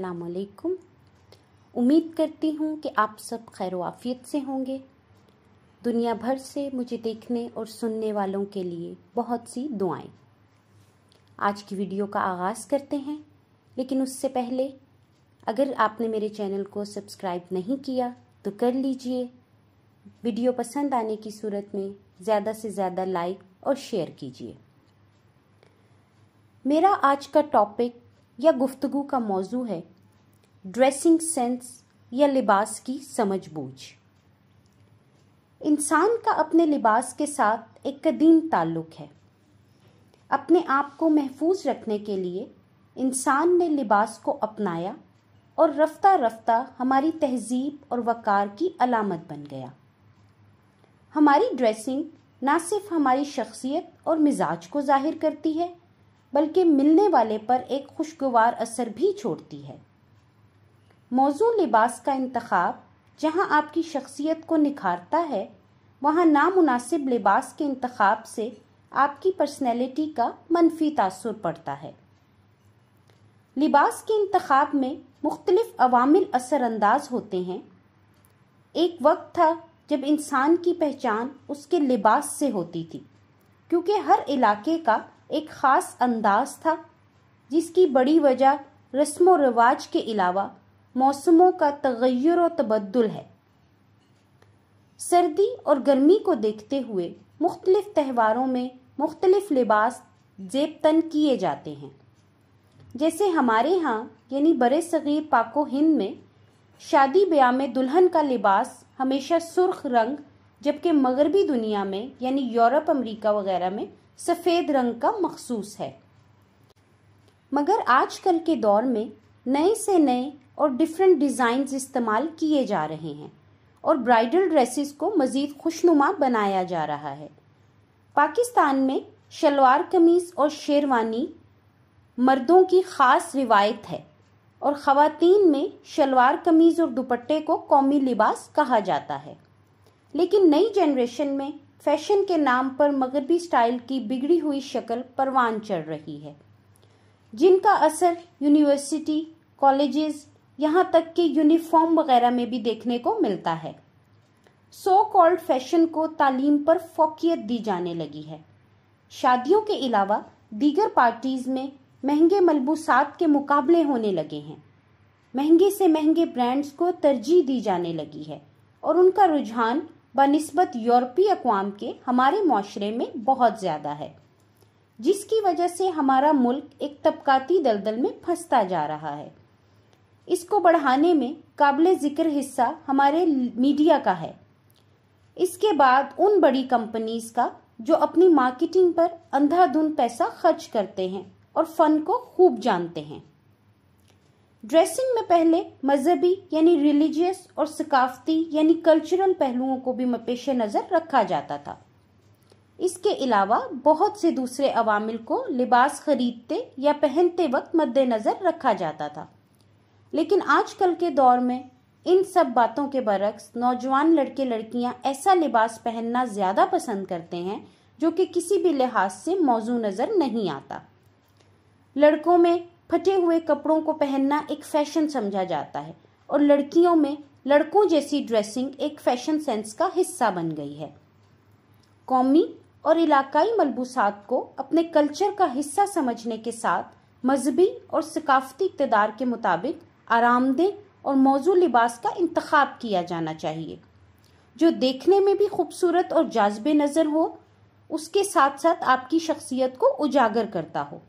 असलकुम उम्मीद करती हूँ कि आप सब खैर वाफियत से होंगे दुनिया भर से मुझे देखने और सुनने वालों के लिए बहुत सी दुआएं आज की वीडियो का आगाज़ करते हैं लेकिन उससे पहले अगर आपने मेरे चैनल को सब्सक्राइब नहीं किया तो कर लीजिए वीडियो पसंद आने की सूरत में ज़्यादा से ज़्यादा लाइक और शेयर कीजिए मेरा आज का टॉपिक या गुफ्तगु का मौजू है ड्रेसिंग सेंस या लिबास की समझ बूझ इंसान का अपने लिबास के साथ एक कदीम ताल्लुक है अपने आप को महफूज रखने के लिए इंसान ने लिबास को अपनाया और रफ्ता रफ्ता हमारी तहजीब और वक़ार की अलामत बन गया हमारी ड्रेसिंग ना सिर्फ हमारी शख्सियत और मिजाज को जाहिर करती है बल्कि मिलने वाले पर एक खुशगवार असर भी छोड़ती है मौजू लिबास का इंतखब जहाँ आपकी शख्सियत को निखारता है वहाँ नामुनासिब लिबास के इंतखब से आपकी पर्सनैलिटी का मनफी तासर पड़ता है लिबास के इंतखब में मुख्तलिफ अवामिल असरानंदाज होते हैं एक वक्त था जब इंसान की पहचान उसके लिबास से होती थी क्योंकि हर इलाके का एक ख़ास अंदाज था जिसकी बड़ी वजह रस्म व रवाज के अलावा मौसमों का तगैर व तबदल है सर्दी और गर्मी को देखते हुए मुख्तलिफ त्यौहारों में मुख्तलिफ लिबास जेब तन किए जाते हैं जैसे हमारे यहाँ यानी बर सग़ीर पाको हिंद में शादी ब्याह में दुल्हन का लिबास हमेशा सुर्ख रंग जबकि मगरबी दुनिया में यानी यूरोप अमेरिका वगैरह में सफ़ेद रंग का मखसूस है मगर आजकल के दौर में नए से नए और डिफरेंट डिज़ाइंस इस्तेमाल किए जा रहे हैं और ब्राइडल ड्रेसेस को मज़ीद खुशनुमा बनाया जा रहा है पाकिस्तान में शलवार कमीज़ और शेरवानी मर्दों की ख़ास रिवायत है और ख़वान में शलवार कमीज़ और दुपट्टे को कौमी लिबास कहा जाता है लेकिन नई जनरेशन में फैशन के नाम पर मगरबी स्टाइल की बिगड़ी हुई शक्ल परवान चढ़ रही है जिनका असर यूनिवर्सिटी कॉलेजेस यहाँ तक कि यूनिफॉर्म वगैरह में भी देखने को मिलता है सो कॉल्ड फैशन को तालीम पर फोकियत दी जाने लगी है शादियों के अलावा दीगर पार्टीज़ में महंगे मलबूसात के मुकाबले होने लगे हैं महंगे से महंगे ब्रांड्स को तरजीह दी जाने लगी है और उनका रुझान बनस्बत यूरोपीय अकवाम के हमारे माशरे में बहुत ज़्यादा है जिसकी वजह से हमारा मुल्क एक तबकाती दलदल में फंसता जा रहा है इसको बढ़ाने में काबिल ज़िक्र हिस्सा हमारे मीडिया का है इसके बाद उन बड़ी कंपनीज का जो अपनी मार्केटिंग पर अंधाधुंध पैसा खर्च करते हैं और फन को खूब जानते हैं ड्रेसिंग में पहले मजहबी यानी रिलीजियस और सकाफती यानी कल्चरल पहलुओं को भी पेश नज़र रखा जाता था इसके अलावा बहुत से दूसरे अवामिल को लिबास खरीदते या पहनते वक्त मद्देनज़र रखा जाता था लेकिन आजकल के दौर में इन सब बातों के बरक्स नौजवान लड़के लड़कियां ऐसा लिबास पहनना ज़्यादा पसंद करते हैं जो कि किसी भी लिहाज से मौजू नज़र नहीं आता लड़कों में फटे हुए कपड़ों को पहनना एक फैशन समझा जाता है और लड़कियों में लड़कों जैसी ड्रेसिंग एक फैशन सेंस का हिस्सा बन गई है कौमी और इलाकाई मलबूसात को अपने कल्चर का हिस्सा समझने के साथ मजहबी और सकाफती इकतदार के मुताबिक आरामदेह और मौजू लिबास का इंतखब किया जाना चाहिए जो देखने में भी खूबसूरत और जाजब नज़र हो उसके साथ साथ आपकी शख्सियत को उजागर करता हो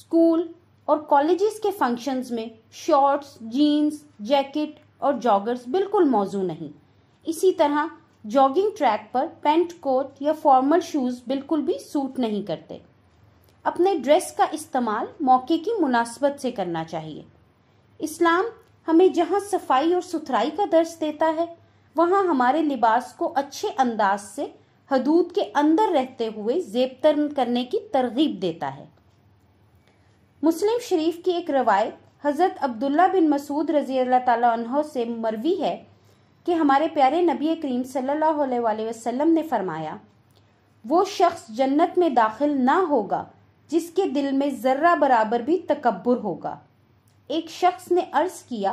स्कूल और कॉलेजेस के फंक्शंस में शॉर्ट्स जीन्स जैकेट और जॉगर्स बिल्कुल मौजू नहीं इसी तरह जॉगिंग ट्रैक पर पेंट कोट या फॉर्मल शूज़ बिल्कुल भी सूट नहीं करते अपने ड्रेस का इस्तेमाल मौके की मुनासबत से करना चाहिए इस्लाम हमें जहाँ सफाई और सुथराई का दर्ज देता है वहाँ हमारे लिबास को अच्छे अंदाज से हदूद के अंदर रहते हुए जेब तर्म करने की तरगीब देता है मुस्लिम शरीफ की एक रवायत हज़रत अब्दुल्ला बिन मसूद रजी अल्लाह से मरवी है कि हमारे प्यारे नबी करीम सल्लल्लाहु अलैहि वसल्लम ने फरमाया वो शख्स जन्नत में दाखिल ना होगा जिसके दिल में ज़र्रा बराबर भी तकबर होगा एक शख्स ने अर्ज़ किया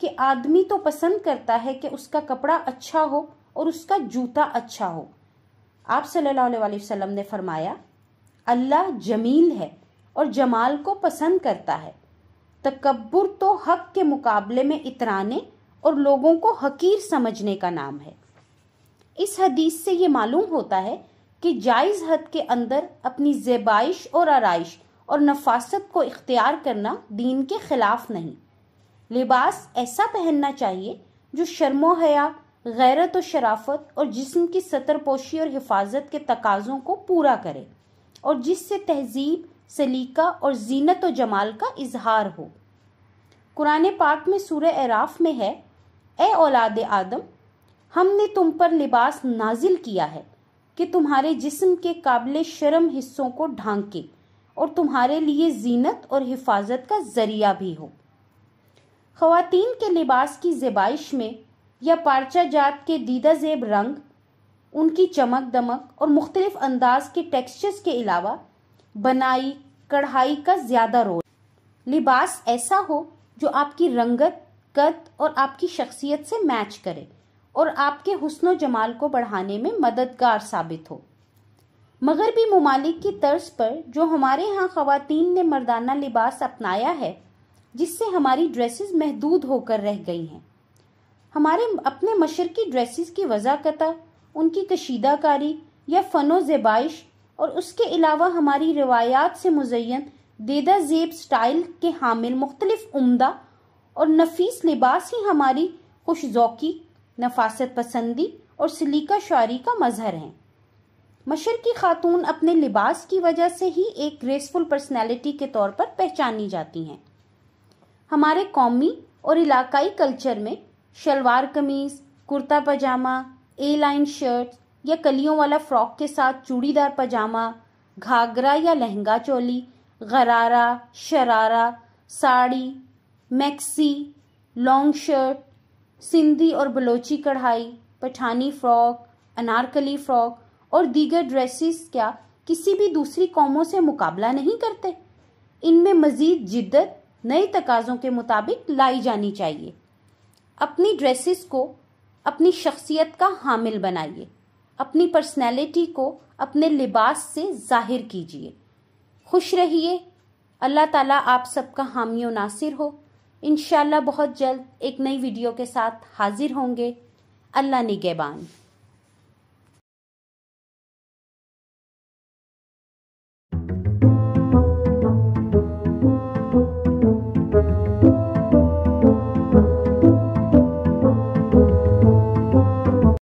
कि आदमी तो पसंद करता है कि उसका कपड़ा अच्छा हो और उसका जूता अच्छा हो आप सल्लल्लाहु अलैहि वसल्लम ने फरमाया अल्लाह जमील है और जमाल को पसंद करता है तकबर तो हक के मुकाबले में इतराने और लोगों को हकीर समझने का नाम है इस हदीस से ये मालूम होता है कि जायज़ हद के अंदर अपनी जेबाइश और आरइश और नफासत को इख्तियार करना दीन के खिलाफ नहीं लिबास ऐसा पहनना चाहिए जो शर्मो हया गैरत और शराफत और जिस्म की सतरपोशी और हिफाजत के तकाज़ों को पूरा करे और जिससे तहजीब सलीका और जीनत और जमाल का इजहार हो कुरान पाक में सूर अराफ में है ए औलाद आदम हमने तुम पर लिबास नाजिल किया है कि तुम्हारे जिस्म के काबिल शर्म हिस्सों को ढांके और तुम्हारे लिए जीनत और हिफाजत का जरिया भी हो खातन के लिबास की जेबाइश में या पार्चा जात के दीदा जेब रंग उनकी चमक दमक और मुख्तलिफ अंदाज के टेक्सचर्स के अलावा बनाई कढ़ाई का ज्यादा रोल लिबास ऐसा हो जो आपकी रंगत कद और आपकी शख्सियत से मैच करे और आपके हुसन जमाल को बढ़ाने में मददगार साबित हो मगरबी ममालिक की तर्ज पर जो हमारे यहाँ खातन ने मर्दाना लिबास अपनाया है जिससे हमारी ड्रेसेस महदूद होकर रह गई हैं हमारे अपने मशरकी ड्रेसेस की वजाकता उनकी कशीदाकारी या फ़नो ज़ेबाइश और उसके अलावा हमारी रिवायात से मुजयन देदा जेब स्टाइल के हामिल मुख्तलिफ उम्दा और नफीस लिबास ही हमारी खुशजौकी जौकी नफासत पसंदी और सलीका शारी का मजहर हैं मशर की खातून अपने लिबास की वजह से ही एक ग्रेसफुल पर्सनैलिटी के तौर पर पहचानी जाती हैं हमारे कौमी और इलाकाई कल्चर में shalwar kameez kurta pyjama A line shirt या कलियों वाला फ्रॉक के साथ चूड़ीदार पजामा घाघरा या lehenga choli gharara sharara sari maxi long shirt Sindhi और बलोची कढ़ाई पठानी फ्रॉक अनारकली फ्रॉक और दीगर ड्रेसेस क्या किसी भी दूसरी कौमों से मुकाबला नहीं करते इनमें मज़ीद जिद्दत नए तकाज़ों के मुताबिक लाई जानी चाहिए अपनी ड्रेसेस को अपनी शख्सियत का हामिल बनाइए अपनी पर्सनैलिटी को अपने लिबास से जाहिर कीजिए खुश रहिए अल्लाह ताला आप सबका हामी नासिर हो इन बहुत जल्द एक नई वीडियो के साथ हाजिर होंगे अल्लाह निगेबान